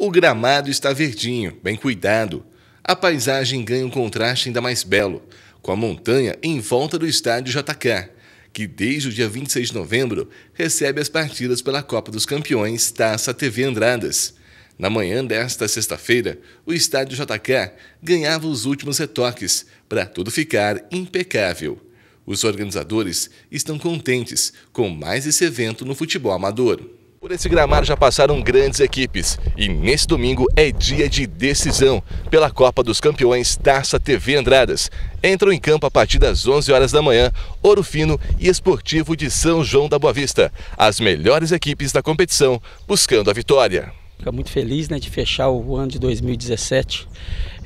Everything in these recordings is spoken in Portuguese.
O gramado está verdinho, bem cuidado. A paisagem ganha um contraste ainda mais belo, com a montanha em volta do estádio JK, que desde o dia 26 de novembro recebe as partidas pela Copa dos Campeões Taça TV Andradas. Na manhã desta sexta-feira, o estádio JK ganhava os últimos retoques para tudo ficar impecável. Os organizadores estão contentes com mais esse evento no futebol amador. Por esse gramado já passaram grandes equipes e nesse domingo é dia de decisão pela Copa dos Campeões Taça TV Andradas. Entram em campo a partir das 11 horas da manhã Ouro Fino e Esportivo de São João da Boa Vista, as melhores equipes da competição buscando a vitória. Fica muito feliz né, de fechar o ano de 2017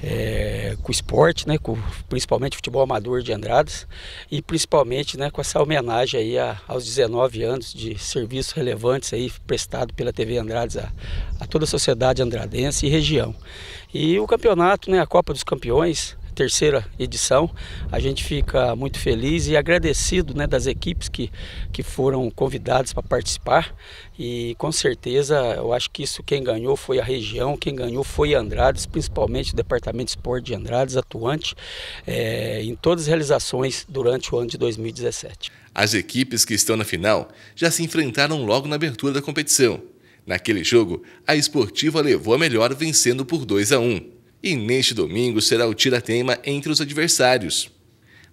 é, com o esporte, né, com, principalmente futebol amador de Andradas e principalmente né, com essa homenagem aí a, aos 19 anos de serviços relevantes aí prestado pela TV Andradas a, a toda a sociedade andradense e região. E o campeonato, né, a Copa dos Campeões, terceira edição. A gente fica muito feliz e agradecido né, das equipes que, que foram convidadas para participar. E com certeza eu acho que isso quem ganhou foi a região, quem ganhou foi Andrades, principalmente o Departamento de Esporte de Andrades, atuante é, em todas as realizações durante o ano de 2017. As equipes que estão na final já se enfrentaram logo na abertura da competição. Naquele jogo, a esportiva levou a melhor vencendo por 2 a 1 e neste domingo será o tira entre os adversários.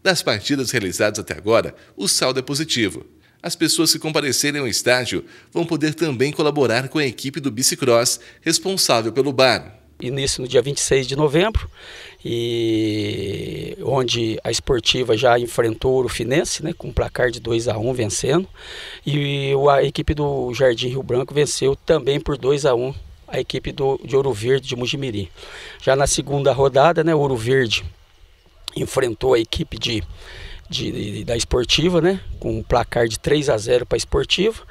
Das partidas realizadas até agora, o saldo é positivo. As pessoas que comparecerem ao estádio vão poder também colaborar com a equipe do Bicicross, responsável pelo bar. Início no dia 26 de novembro, e onde a esportiva já enfrentou o Urufinense, né, com placar de 2 a 1 vencendo, e a equipe do Jardim Rio Branco venceu também por 2 a 1 a equipe do, de Ouro Verde de Mujimirim. Já na segunda rodada, né, Ouro Verde enfrentou a equipe de, de, de da Esportiva, né, com um placar de 3 a 0 para a Esportiva,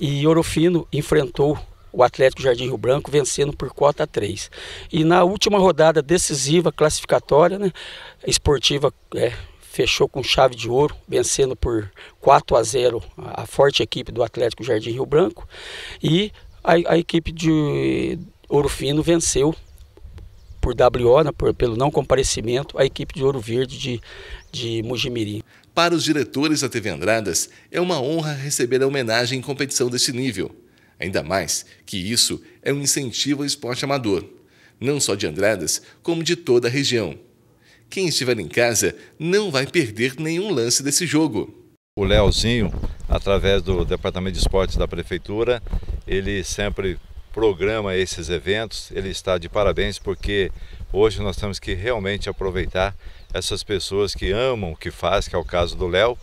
e Fino enfrentou o Atlético Jardim Rio Branco vencendo por cota 3. E na última rodada decisiva classificatória, né, a Esportiva é, fechou com chave de ouro, vencendo por 4 a 0 a forte equipe do Atlético Jardim Rio Branco. E a, a equipe de Ouro Fino venceu por WO, né, por, pelo não comparecimento, a equipe de Ouro Verde de, de Mujimirim. Para os diretores da TV Andradas, é uma honra receber a homenagem em competição desse nível. Ainda mais que isso é um incentivo ao esporte amador, não só de Andradas, como de toda a região. Quem estiver em casa não vai perder nenhum lance desse jogo. O Leozinho, através do Departamento de Esportes da Prefeitura, ele sempre programa esses eventos, ele está de parabéns porque hoje nós temos que realmente aproveitar essas pessoas que amam o que faz, que é o caso do Léo.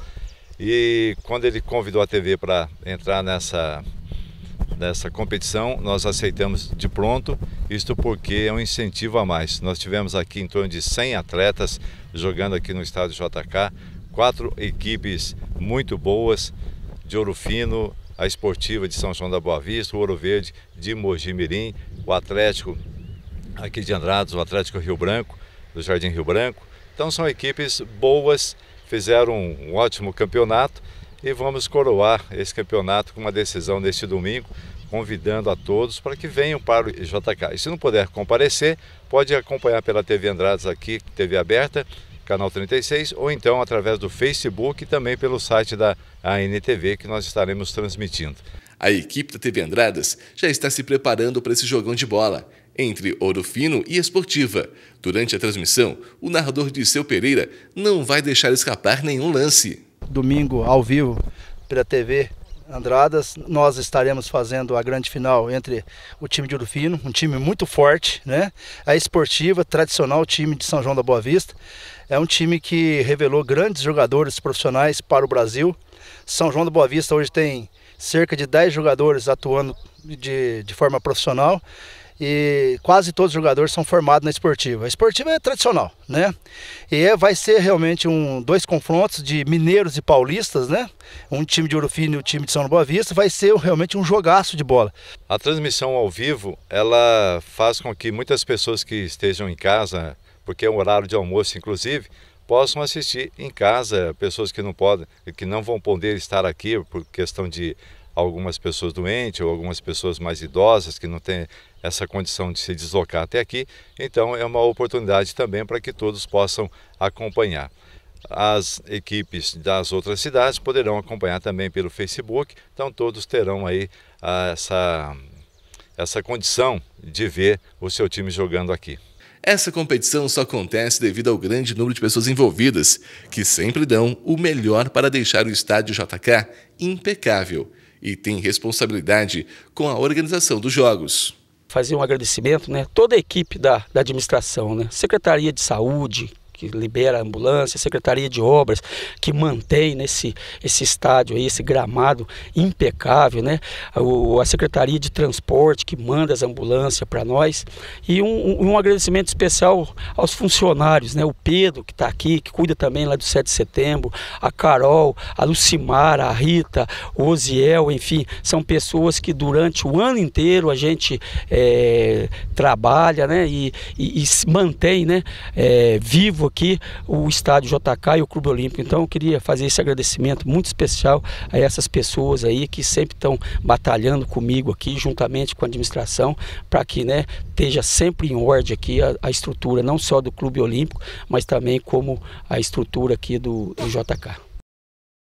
E quando ele convidou a TV para entrar nessa, nessa competição, nós aceitamos de pronto, isto porque é um incentivo a mais. Nós tivemos aqui em torno de 100 atletas jogando aqui no estádio JK, quatro equipes muito boas, de Ouro Fino, a Esportiva de São João da Boa Vista, o Ouro Verde de Mojimirim, o Atlético aqui de Andrados, o Atlético Rio Branco, do Jardim Rio Branco. Então são equipes boas, fizeram um ótimo campeonato e vamos coroar esse campeonato com uma decisão neste domingo, convidando a todos para que venham para o JK. E se não puder comparecer, pode acompanhar pela TV Andrados aqui, TV aberta, Canal 36, ou então através do Facebook e também pelo site da ANTV que nós estaremos transmitindo. A equipe da TV Andradas já está se preparando para esse jogão de bola entre Ouro Fino e Esportiva. Durante a transmissão, o narrador Diceu Pereira não vai deixar escapar nenhum lance. Domingo, ao vivo, pela TV Andradas. Nós estaremos fazendo a grande final entre o time de Urufino, um time muito forte, né? A esportiva, tradicional time de São João da Boa Vista. É um time que revelou grandes jogadores profissionais para o Brasil. São João da Boa Vista hoje tem cerca de 10 jogadores atuando de, de forma profissional e quase todos os jogadores são formados na esportiva. A esportiva é tradicional, né? E é, vai ser realmente um dois confrontos de mineiros e paulistas, né? Um time de Urufino e o um time de São Boa Vista vai ser realmente um jogaço de bola. A transmissão ao vivo, ela faz com que muitas pessoas que estejam em casa, porque é um horário de almoço inclusive, possam assistir em casa, pessoas que não podem, que não vão poder estar aqui por questão de algumas pessoas doentes ou algumas pessoas mais idosas que não têm essa condição de se deslocar até aqui. Então, é uma oportunidade também para que todos possam acompanhar. As equipes das outras cidades poderão acompanhar também pelo Facebook, então todos terão aí ah, essa, essa condição de ver o seu time jogando aqui. Essa competição só acontece devido ao grande número de pessoas envolvidas, que sempre dão o melhor para deixar o estádio JK impecável e tem responsabilidade com a organização dos Jogos. Fazer um agradecimento, né? Toda a equipe da, da administração, né? Secretaria de Saúde, que libera a ambulância, a Secretaria de Obras, que mantém nesse, né, esse estádio aí, esse gramado impecável, né? O, a Secretaria de Transporte, que manda as ambulâncias para nós. E um, um agradecimento especial aos funcionários, né? O Pedro, que está aqui, que cuida também lá do 7 de setembro, a Carol, a Lucimara, a Rita, o Oziel, enfim, são pessoas que durante o ano inteiro a gente é, trabalha né, e, e, e mantém né, é, vivo aqui o estádio JK e o Clube Olímpico. Então eu queria fazer esse agradecimento muito especial a essas pessoas aí que sempre estão batalhando comigo aqui, juntamente com a administração, para que né, esteja sempre em ordem aqui a, a, estrutura, não só do Clube Olímpico, mas também como a estrutura aqui do, do JK.